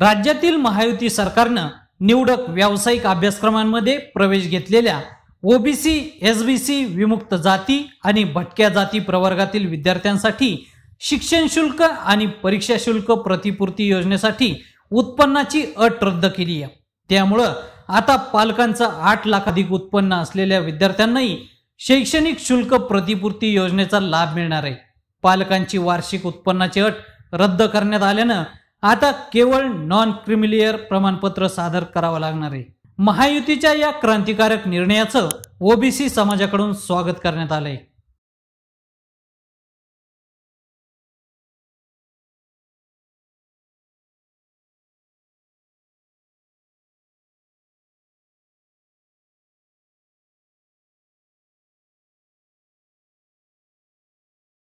राज्यातील महायुती सरकारनं निवडक व्यावसायिक अभ्यासक्रमांमध्ये प्रवेश घेतलेल्या ओबीसी एस बी सी विमुक्त जाती आणि भटक्या जाती प्रवर्गातील विद्यार्थ्यांसाठी शिक्षण शुल्क आणि परीक्षा शुल्क प्रतिपूर्ती योजनेसाठी उत्पन्नाची अट रद्द केली आहे त्यामुळं आता पालकांचं आठ लाख अधिक उत्पन्न असलेल्या विद्यार्थ्यांनाही शैक्षणिक शुल्क प्रतिपूर्ती योजनेचा लाभ मिळणार आहे पालकांची वार्षिक उत्पन्नाची अट रद्द करण्यात आल्यानं आता केवळ नॉन क्रिमिलियर प्रमाणपत्र सादर करावं लागणार आहे महायुतीच्या या क्रांतिकारक निर्णयाचं ओबीसी समाजाकडून स्वागत करण्यात आलंय